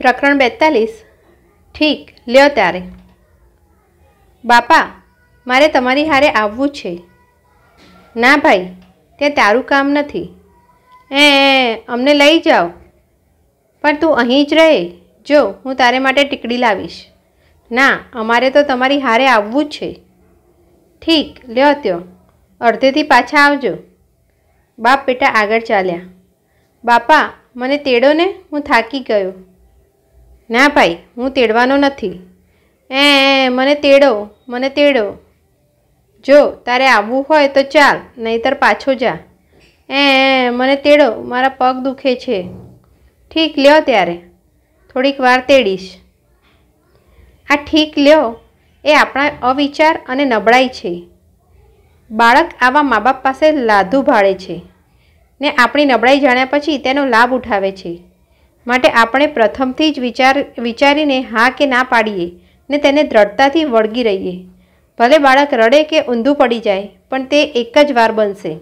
પ્રકરણ બેતાલીસ ઠીક લ્યો ત્યારે બાપા મારે તમારી હારે આવવું છે ના ભાઈ તે તારું કામ નથી એ અમને લઈ જાઓ પણ તું અહીં જ રહે જો હું તારે માટે ટીકડી લાવીશ ના અમારે તો તમારી હારે આવવું જ છે ઠીક લ્યો ત્યો અડધેથી પાછા આવજો બાપ બેટા આગળ ચાલ્યા બાપા મને તેડો ને હું થાકી ગયો ના ભાઈ હું તેડવાનો નથી એ મને તેડો મને તેડો જો તારે આવવું હોય તો ચાલ નહીતર પાછો જા એ મને તેડો મારા પગ દુખે છે ઠીક લ્યો ત્યારે થોડીક વાર તેડીશ આ ઠીક લ્યો એ આપણા અવિચાર અને નબળાઈ છે બાળક આવા મા બાપ પાસે લાધું ભાળે છે ને આપણી નબળાઈ જાણ્યા પછી તેનો લાભ ઉઠાવે છે માટે આપણે પ્રથમથી જ વિચાર વિચારીને હા કે ના પાડીએ ને તેને દ્રઢતાથી વળગી રહીએ ભલે બાળક રડે કે ઊંધું પડી જાય પણ તે એક જ વાર બનશે